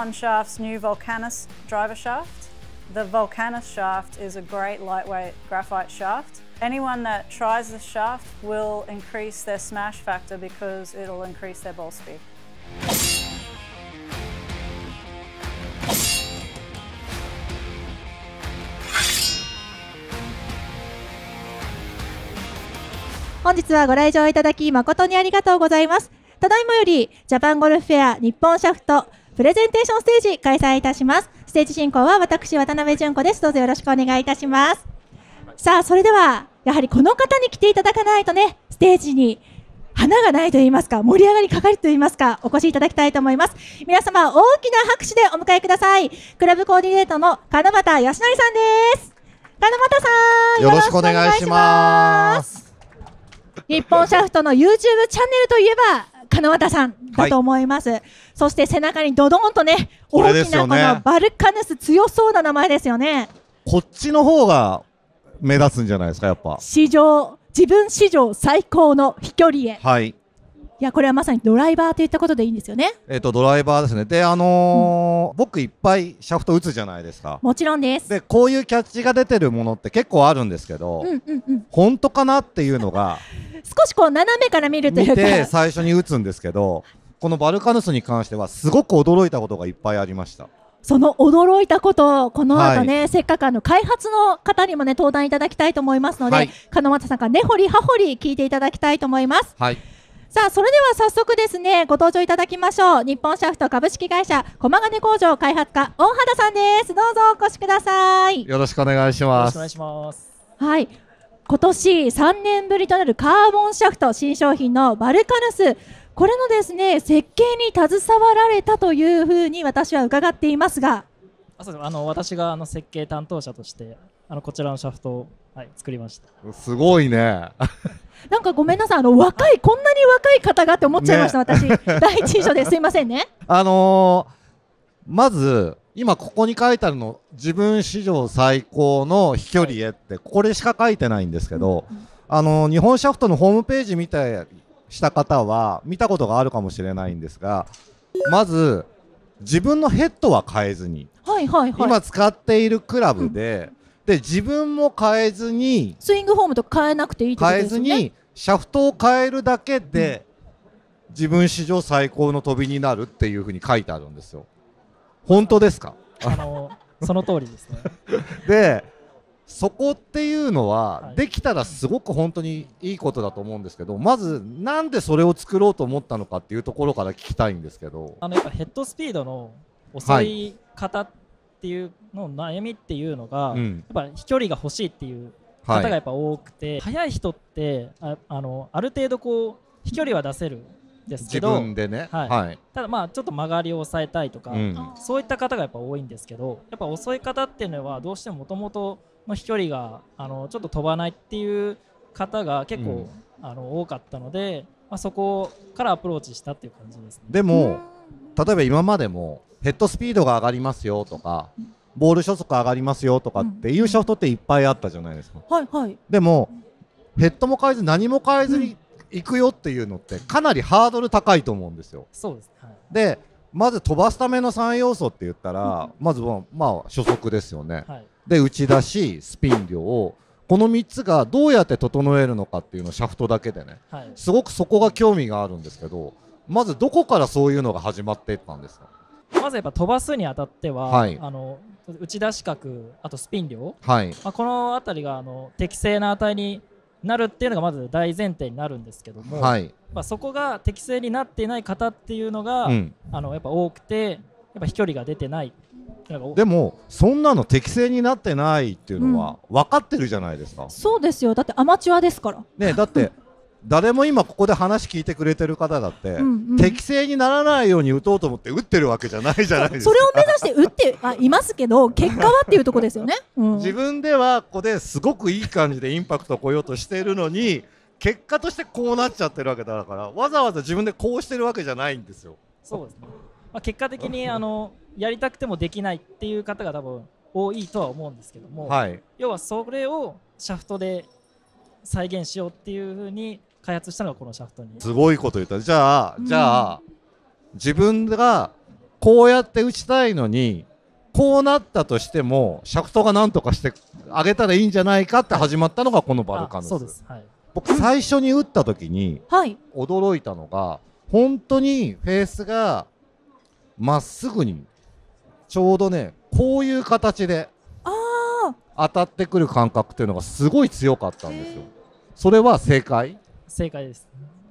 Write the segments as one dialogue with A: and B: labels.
A: Avon Shaft's new Volcanus driver shaft. The Volcanus shaft is a great lightweight graphite shaft. Anyone that tries this shaft will increase their smash factor because it'll increase their ball speed.
B: 本日はご来場いただき誠にありがとうございます。ただいまよりジャパンゴルフェア日本シャフトプレゼンテーションステージ開催いたします。ステージ進行は私、渡辺淳子です。どうぞよろしくお願いいたします。さあ、それでは、やはりこの方に来ていただかないとね、ステージに花がないと言いますか、盛り上がりかかると言いますか、お越しいただきたいと思います。皆様、大きな拍手でお迎えください。クラブコーディネートの金俣康成さんです。金俣さん、よろし
C: くお願いしま
A: す。
B: 日本シャフトの YouTube チャンネルといえば、金俣さんだと思います。はいそして背中にドドンとね、大きなこのバルカヌス強そうな名前ですよね。
C: こっちの方が目立つんじゃないですか、やっぱ。
B: 史上、自分史上最高の飛距離へ。はい。いやこれはまさにドライバーといったことでいいんですよね。
C: えっ、ー、とドライバーですね。であのーうん、僕いっぱいシャフト打つじゃないですか。もちろんです。でこういうキャッチが出てるものって結構あるんですけど、うんうんうん、本当かなっていうのが
B: 少しこう斜めから見るというか。
C: 最初に打つんですけど、このバルカヌスに関してはすごく驚いたことがいっぱいありました。
B: その驚いたことをこの後ね、はい、せっかくあの開発の方にもね登壇いただきたいと思いますので、はい、金松さんか根掘り葉掘り聞いていただきたいと思います。はい、さあそれでは早速ですねご登場いただきましょう日本シャフト株式会社駒ヶ根工場開発課大原さんですどうぞお越しください
C: よろしくお願いしますお願い
A: します
B: はい今年3年ぶりとなるカーボンシャフト新商品のバルカヌスこれのですね設計に携わられたというふうに私は伺っていますが
A: あそうあの私があの設計担当者としてあのこちらのシャフトを、はい、作りましたす
C: ごいね
B: なんかごめんなさいあの若いこんなに若い方がって思っちゃいました、ね、私 第一印象ですいませんね
C: あのー、まず今ここに書いてあるの自分史上最高の飛距離へって、はい、これしか書いてないんですけど、うんうん、あのー、日本シャフトのホームページ見てした方は見たことがあるかもしれないんですがまず自分のヘッドは変えずに、
B: はいはいはい、今
C: 使っているクラブで、うん、で自分も変えずにスイングフォームと変えなくていいってことですね変えずにシャフトを変えるだけで、うん、自分史上最高の飛びになるっていうふうに書いてあるんですよ本当ですかあのその通りですね でそこっていうのはできたらすごく本当にいいことだと思うんですけどまずなんでそれを作ろうと思ったのかっていうところから聞きたいんですけど
A: あのやっぱヘッドスピードの遅い方っていうの悩みっていうのが、はいやっぱ飛距離が欲しいっていう方がやっぱ多くて、はい、速い人ってああのある程度こう飛距離は出せるですけど、ねはいはい、ただまあちょっと曲がりを抑えたいとか、うん、そういった方がやっぱ多いんですけどやっぱ遅い方っていうのはどうしてももともとの飛距離があのちょっと飛ばないっていう方が結構、うん、あの多かったので、まあ、そこからアプローチしたっていう感じで
C: すね。でも例えば今までもヘッドスピードが上がりますよとかボール初速上がりますよとかっていうシャフトっていっぱいあったじゃないですか。はいはい、でもヘッドも変えず何も変えずに行くよっていうのってかなりハードル高いと思うんですよ。そうです、はい、でまず飛ばすための3要素って言ったら、まずは、まあ、初速ですよね、はい、で打ち出しスピン量をこの3つがどうやって整えるのかっていうのをシャフトだけでね、はい、すごくそこが興味があるんですけどまずどこからそういうのが始まっていったんですか
A: まずやっぱ飛ばすにあたっては、はい、あの打ち出し角あとスピン量、はい、まあ、この辺りがあの適正な値になるっていうのがまず大前提になるんですけども、はい、まそこが適正になっていない方っていうのが、うん、あのやっぱ多くてやっぱ飛距離が出てないでも
C: そんなの適正になってないっていうのは分かってるじゃないですか、うん、そ
A: うですよだってアマチュアで
B: すから
C: ねだって誰も今ここで話聞いてくれてる方だって、うんうん、適正にならないように打とうと思って打ってるわけじゃないじゃないですかそれを目指して打って あいますけど結
B: 果はっていうとこですよね、うん、自
C: 分ではここですごくいい感じでインパクトを来ようとしているのに結果としてこうなっちゃってるわけだからわざわざ自分でこうしてるわけじゃないんですよそうですね
A: まあ、結果的に あのやりたくてもできないっていう方が多分多いとは思うんですけども、はい、要はそれをシャフトで再現しようっていうふうに開発したのがこのシャフトにすごい
C: こと言ったじゃあ、じゃあ自分がこうやって打ちたいのにこうなったとしてもシャフトが何とかしてあげたらいいんじゃないかって始まったのがこのバルカです、はい、僕最初に打った時に驚いたのが、はい、本当にフェースがまっすぐにちょうどねこういう形で当たってくる感覚っていうのがすごい強かったんですよ。それは正解正解です。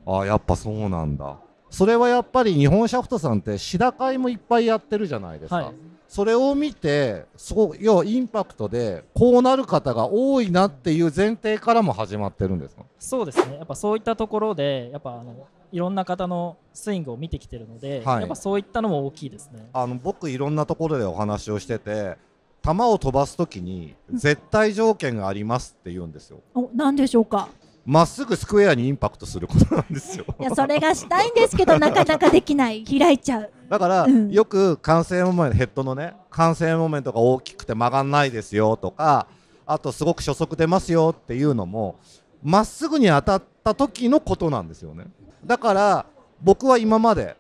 C: ああやっぱそうなんだ。それはやっぱり日本シャフトさんってシダもいっぱいやってるじゃないですか。はい、それを見てそう要はインパクトでこうなる方が多いなっていう前提からも始まってるんですか
A: そうですねやっぱそういったところでやっぱあのいろんな方のスイングを見てきてるので、はい、やっぱそういったのも大きいですね
C: あの僕いろんなところでお話をしてて球を飛ばすときに絶対条件がありますって言うんですよ。
A: お何でしょうか
C: まっすぐスクエアにインパクトすることなんですよいや
B: それがしたいんですけど なかなかできない開いちゃうだから、うん、
C: よく完成モメントヘッドのね完成モーメントが大きくて曲がんないですよとかあとすごく初速出ますよっていうのもまっすぐに当たった時のことなんですよね。だから僕は今まで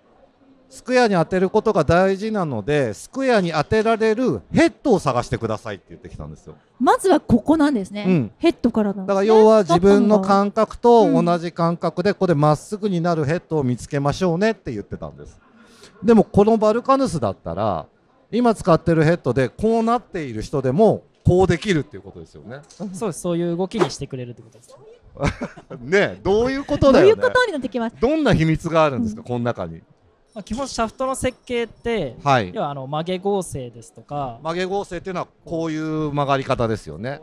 C: スクエアに当てることが大事なのでスクエアに当てられるヘッドを探してくださいって言ってきたんですよ
B: まずはここなんですね、うん、ヘッドからなんです、
C: ね、だから要は自分の感覚と同じ感覚でここでまっすぐになるヘッドを見つけましょうねって言ってたんですでもこのバルカヌスだったら今使ってるヘッドでこうなっている人でもこうできるってい
A: うことですよねそうですそういう動きにしてくれるってことです
C: ねどういうことだよ、ね、どういうことになってきますどんな秘密があるんですか、うん、この中に
A: まあ、基本シャフトの設計って、はい、要はあの曲げ合成ですとか
C: 曲げ合成っていうのはこういう曲がり方ですよね。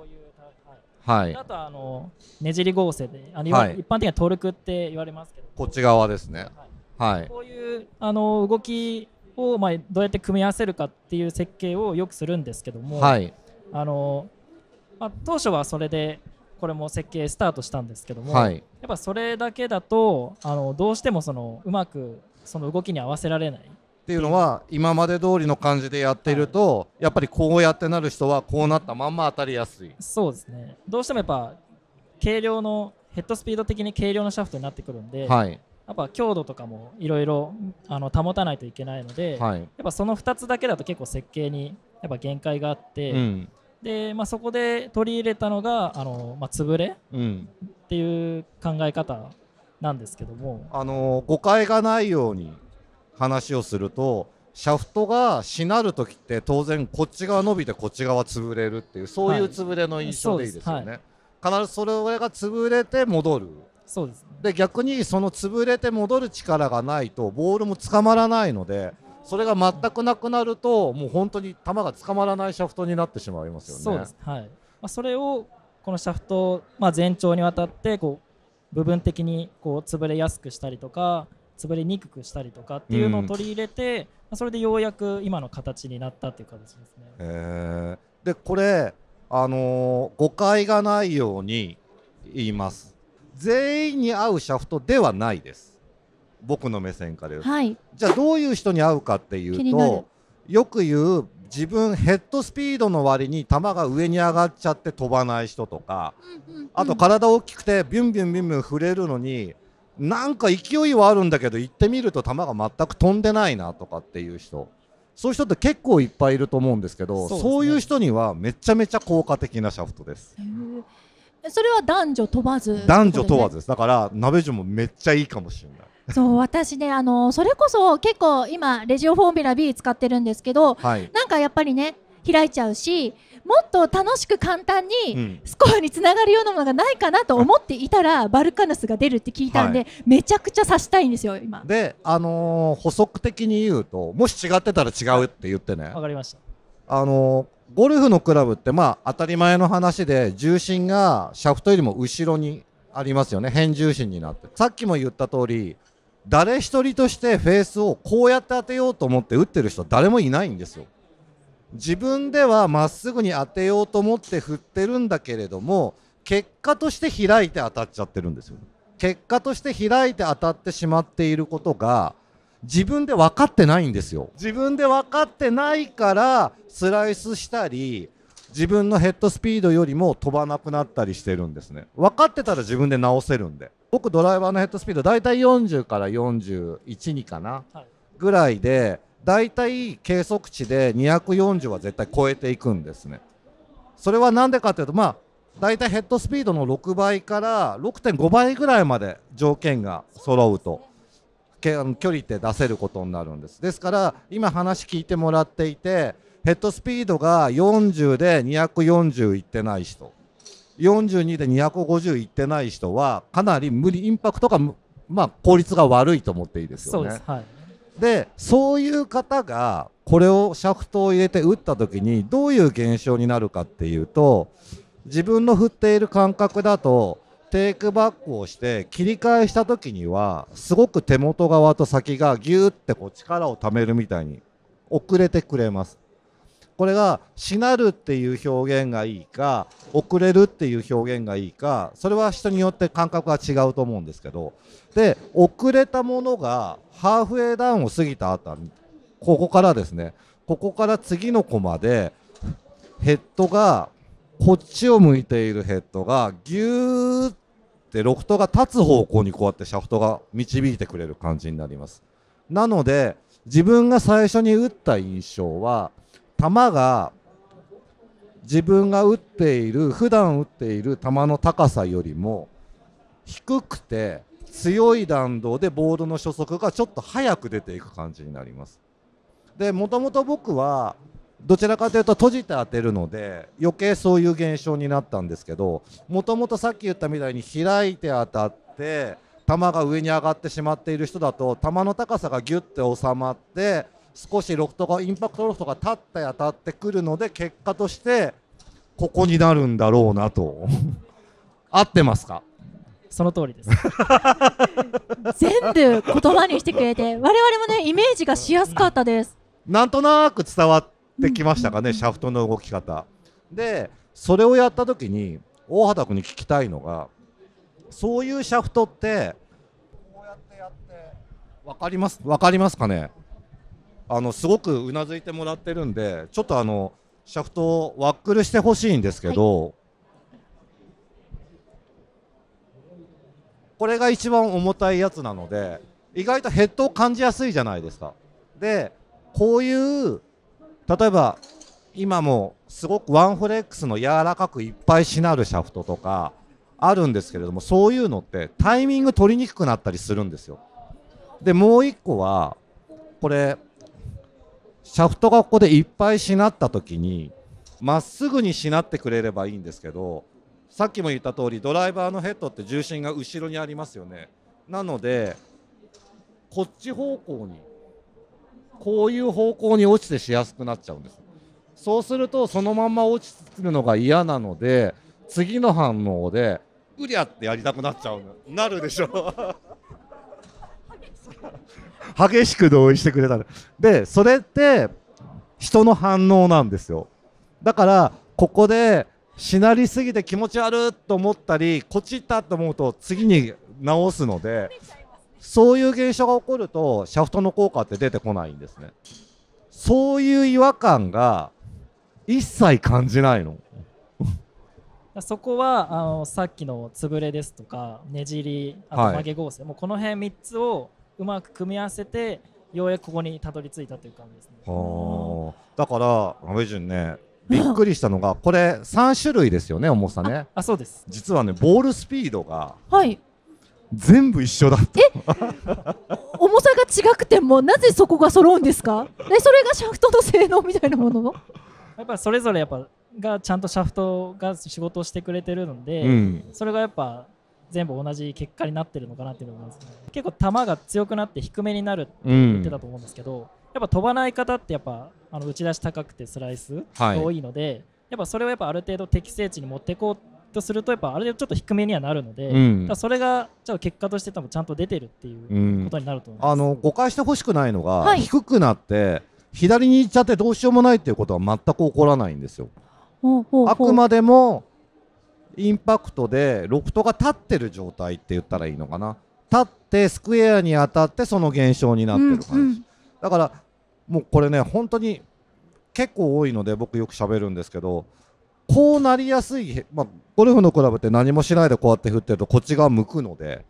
C: はい、
A: あとはあのねじり合成であの、はい、一般的にはトルクって言われますけど
C: こっち側ですね、はい、はい、こうい
A: うあの動きを、まあ、どうやって組み合わせるかっていう設計をよくするんですけども、はいあのまあ、当初はそれでこれも設計スタートしたんで
C: すけども、はい、やっ
A: ぱそれだけだとあのどうしてもそのうまくその動きに合わせられないっ
C: ていうのは今まで通りの感じでやっていると、はい、やっぱりこうやってなる人はこうなったまんま当たりやすいそうですねどうしてもやっぱ軽量の
A: ヘッドスピード的に軽量のシャフトになってくるんで、はい、やっぱ強度とかもいろいろ保たないといけないので、はい、やっぱその2つだけだと結構設計にやっぱ限界があって、うんで、まあ、そこで取り入れたのがあの、まあ、潰れ、うん、っていう考え方なんですけども、
C: あの誤解がないように話をするとシャフトがしなる時って当然こっち側伸びてこっち側潰れるっていうそういう潰れの印象でいいですよね。はいはい、必ずそれが潰れて戻るそうです、ね、で逆にその潰れて戻る力がないとボールも捕まらないのでそれが全くなくなるともう本当に球が捕まらないシャフトになってしまいますよね。そうです、
A: はいまあ、それをこのシャフト、まあ、全長にわたってこう部分的にこう潰れやすくしたりとか潰れにくくしたりとかっていうのを取り入れて、うん、それでようやく今の形になったっていう形ですね。
C: えー、でこれ、あのー、誤解がないように言います全員に合うシャフトではないです。僕の目線から言う、はい、じゃあどういう人に会うかっていうとよく言う自分ヘッドスピードの割に球が上に上がっちゃって飛ばない人とか、あと体大きくてビュンビュンビュンビュン振れるのになんか勢いはあるんだけど行ってみると球が全く飛んでないなとかっていう人そういう人って結構いっぱいいると思うんですけどそう、ね,、いう人にはめちゃめちゃ効果的なシャフトです。
B: それは男女問わず、ね、男女問わず
C: ですだから鍋順もめっちゃいいかもしれない
B: そう私ねあのそれこそ結構今レジオフォーミュラ B 使ってるんですけど、はい、なんかやっぱりね開いちゃうしもっと楽しく簡単にスコアにつながるようなものがないかなと思っていたら、バルカヌスが出るって聞いたんで、はい、めちゃくちゃ指したいんですよ今
C: であのー、補足的に言うともし違ってたら違うって言ってねわ、かりましたあのー、ゴルフのクラブってまあ当たり前の話で重心がシャフトよりも後ろにありますよね変重心になってさっきも言った通り誰一人としてフェースをこうやって当てようと思って打ってる人誰もいないんですよ。自分ではまっすぐに当てようと思って振ってるんだけれども結果として開いて当たっちゃってるんですよ。結果として開いて当たってしまっていることが自分で分かってないんですよ。自分で分かってないからスライスしたり自分のヘッドスピードよりも飛ばなくなったりしてるんですね分かってたら自分で直せるんで僕ドライバーのヘッドスピード大体40から412かな、はい、ぐらいで大体計測値で240は絶対超えていくんですねそれは何でかっていうとまあ大体ヘッドスピードの6倍から6.5倍ぐらいまで条件が揃うと距離って出せることになるんですですから今話聞いてもらっていてヘッドスピードが40で240いってない人42で250いってない人はかなり無理インパクトが、まあ、効率が悪いと思っていいですよね。そうで、はい、そういう方がこれをシャフトを入れて打った時にどういう現象になるかっていうと自分の振っている感覚だとテイクバックをして切り返した時にはすごく手元側と先がギューってこう力をためるみたいに遅れてくれます。これがしなるっていう表現がいいか遅れるっていう表現がいいかそれは人によって感覚が違うと思うんですけどで遅れたものがハーフウェイダウンを過ぎた後ここからですねここから次のコマでヘッドがこっちを向いているヘッドがギューってロフトが立つ方向にこうやってシャフトが導いてくれる感じになりますなので自分が最初に打った印象は球が自分が打っている普段打っている球の高さよりも低くて強い弾道でボールの初速がちょっと早く出ていく感じになります。でもともと僕はどちらかというと閉じて当てるので余計そういう現象になったんですけどもともとさっき言ったみたいに開いて当たって球が上に上がってしまっている人だと球の高さがギュッて収まって少しロフトがインパクトロフトが立った当たってくるので結果としてここになるんだろうなと 合ってますかその通りです
B: 全
C: 部言葉にしてくれ
B: て我々もねイメージがしやすかったです
C: なんとなく伝わってきましたかね、シャフトの動き方でそれをやった時に大畑君に聞きたいのがそういうシャフトってこうやってやって分かります分かりますかねあのすごくうなずいてもらってるんでちょっとあのシャフトをワックルしてほしいんですけど、はい、これが一番重たいやつなので意外とヘッドを感じやすいじゃないですか。でこういう例えば今もすごくワンフレックスの柔らかくいっぱいしなるシャフトとかあるんですけれどもそういうのってタイミング取りにくくなったりするんですよ。でもう一個はこれシャフトがここでいっぱいしなった時にまっすぐにしなってくれればいいんですけどさっきも言った通りドライバーのヘッドって重心が後ろにありますよねなのでこっち方向にこういう方向に落ちてしやすくなっちゃうんですそうするとそのまま落ちるのが嫌なので次の反応でうりゃってやりたくなっちゃうなるでしょ 激しく同意してくれたでそれって人の反応なんですよだからここでしなりすぎて気持ち悪いと思ったりこっちったと思うと次に直すのでそういう現象が起こるとシャフトの効果って出てこないんですねそういう違和感が一切感じないの
A: そこはあのさっきの潰れですとかねじりあと曲げ合成、はい、もうこの辺3つをうまく組み合わせてようやくここにたどり着いたという感じで
C: すね。だから上順ねびっくりしたのがこれ3種類ですよね重さねあそうです実はねボールスピードがはい全部一緒だっえ
B: 重さが違くてもなぜそこが揃うんですかでそれがシャフトの性能みたいなもの
A: やっぱそれぞれやっぱがちゃんとシャフトが仕事をしてくれてるので、うん、それがやっぱ全部同じ結果になってるのかなっていうのが、ね、結構球が強くなって低めになるって言ってたと思うんですけど、うん、やっぱ飛ばない方ってやっぱあの打ち出し高くてスライスが多いので、はい、やっぱそれをやっぱある程度適正値に持っていこうとするとやっぱある程度ちょっと低めにはなるので、うん、それがちょっと結果として多分ちゃんと出てるって
C: いうことになると思います、うん、あの誤解してほしくないのが、はい、低くなって左に行っちゃってどうしようもないっていうことは全く起こらないんですよ。あくまでもインパクトでロフトが立ってる状態って言ったらいいのかな立ってスクエアに当たってその現象になってる感じ、うんうん、だからもうこれね本当に結構多いので僕よく喋るんですけどこうなりやすい、まあ、ゴルフのクラブって何もしないでこうやって振ってるとこっち側向くので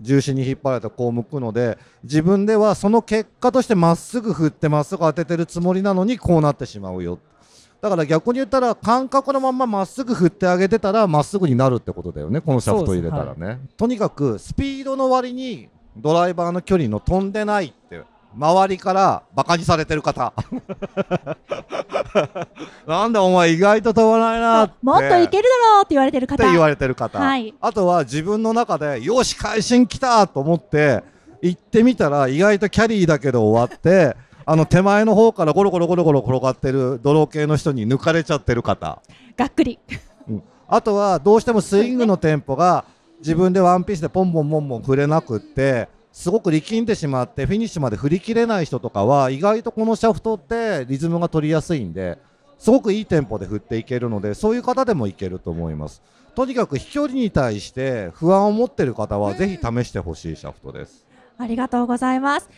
C: 重心に引っ張られてこう向くので自分ではその結果としてまっすぐ振ってまっすぐ当ててるつもりなのにこうなってしまうよだから逆に言ったら感覚のまままっすぐ振ってあげてたらまっすぐになるってことだよねこのシャフト入れたらね、はい、とにかくスピードの割にドライバーの距離の飛んでないって周りからバカにされてる方 なんだお前意外と飛ばないなってもっといけ
B: るだろうって言われてる方って言われてる
C: 方、はい、あとは自分の中でよし会心来たと思って行ってみたら意外とキャリーだけど終わってあの手前の方からゴロゴロゴロゴロ転がってる泥系の人に抜かれちゃってる方がっくり、うん、あとはどうしてもスイングのテンポが自分でワンピースでポンポンポンポン振れなくってすごく力んでしまってフィニッシュまで振り切れない人とかは意外とこのシャフトってリズムが取りやすいんですごくいいテンポで振っていけるのでそういう方でもいけると思いますとにかく飛距離に対して不安を持っている方はぜひ試してほしいシャフトです
B: ありがとうございます